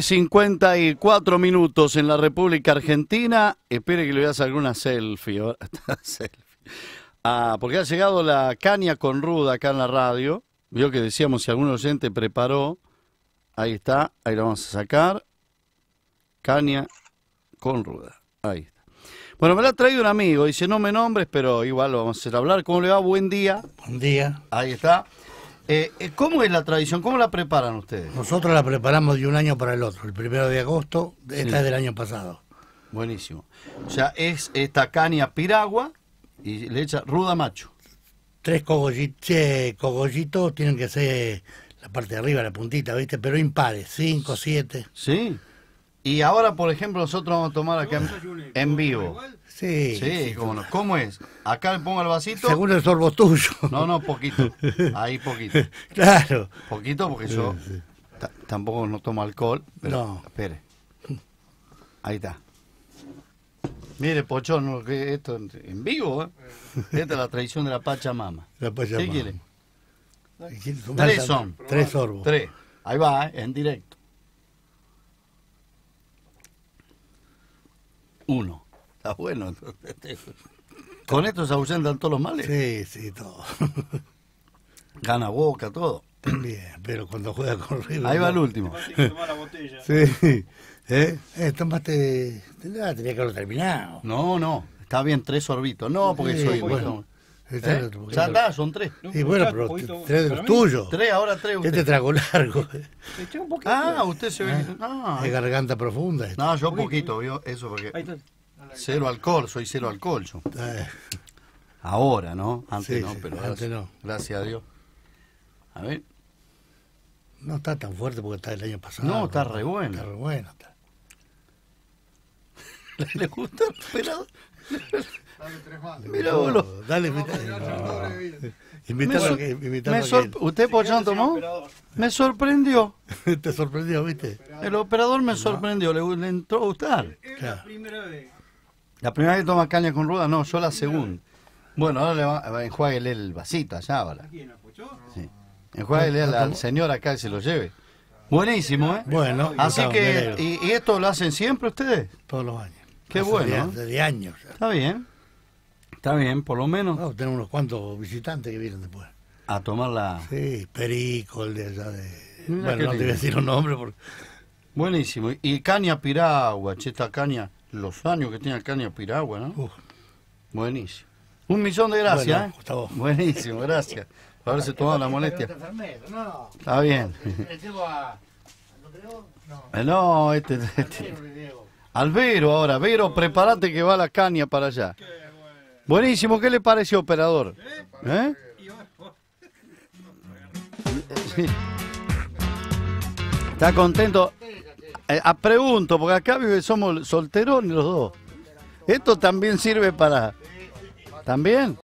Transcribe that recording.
54 minutos en la República Argentina. Espere que le voy a hacer alguna selfie. Ah, porque ha llegado la caña con ruda acá en la radio. Vio que decíamos si algún oyente preparó. Ahí está, ahí la vamos a sacar. Caña con ruda. Ahí Bueno, me la ha traído un amigo. Dice, no me nombres, pero igual lo vamos a hacer hablar. ¿Cómo le va? Buen día. Buen día. Ahí está. Eh, eh, ¿Cómo es la tradición? ¿Cómo la preparan ustedes? Nosotros la preparamos de un año para el otro. El primero de agosto, esta es del año pasado. Buenísimo. O sea, es esta caña piragua y le echa ruda macho. Tres cogollitos, cogollitos tienen que ser la parte de arriba, la puntita, ¿viste? Pero impares, cinco, siete. Sí. Y ahora, por ejemplo, nosotros vamos a tomar acá en vivo. Sí. cómo es? Acá le pongo el vasito. Según el sorbo tuyo. No, no, poquito. Ahí poquito. Claro. Poquito porque yo tampoco no tomo alcohol. no. Espere. Ahí está. Mire, Pochón, esto en vivo, ¿eh? Esta es la tradición de la Pachamama. La Pachamama. ¿Qué quiere? Tres son. Tres sorbos. Tres. Ahí va, ¿eh? en directo. uno. Está bueno. Con esto se ausentan todos los males. Sí, sí, todo. Gana Boca, todo. bien pero cuando juega con River. Ahí va el último. sí. ¿Eh? Eh, tomaste. Ah, tenía que haberlo terminado. No, no. Está bien, tres sorbitos. No, porque soy. Bueno. ¿Eh? son tres. Y bueno, pero tres de los tuyos. Tres, ahora tres. Usted. Este trago largo. Eché un poquito. Ah, usted se ve. No, ¿Eh? ah. garganta profunda. No, yo poquito, yo, eso porque. Cero alcohol, soy cero alcohol yo. Eh. Ahora, ¿no? Antes no, pero antes no. Gracias a Dios. A ver. No está tan fuerte porque está el año pasado. No, está re bueno. Está re bueno. Está. ¿Le gusta Pero... Dale Mira, Dale, me, ¿Usted por tomó? Me sorprendió. Te sorprendió, viste. El operador, me sorprendió, le, entró a gustar. Es la primera vez. La primera vez que toma caña con ruda, no, yo la, segunda. Bueno, ahora le va, enjuáguele el vasito allá ahora. ¿Quién Sí. Enjuáguele al, señor acá y se lo lleve. Buenísimo, ¿eh? Bueno, así que, ¿y esto lo hacen siempre ustedes? Todos los años. Qué bueno. desde años. Está bien. Está bien, por lo menos. tenemos unos cuantos visitantes que vienen después. A tomar la. Sí, Perico, el de allá bueno, no te voy a decir un nombre porque. Buenísimo. Y Caña Piragua, esta Caña, los años que tiene Caña Piragua, ¿no? Buenísimo. Un millón de gracias, ¿eh? Buenísimo, gracias. para haberse tomado la molestia. Está bien. Eh, no, este. este. este. Al Vero ahora. Vero, prepárate que va la caña para allá. Buenísimo, ¿qué le parece, operador? ¿Eh? ¿Está contento? Eh, a pregunto, porque acá somos solterones los dos. Esto también sirve para... ¿También?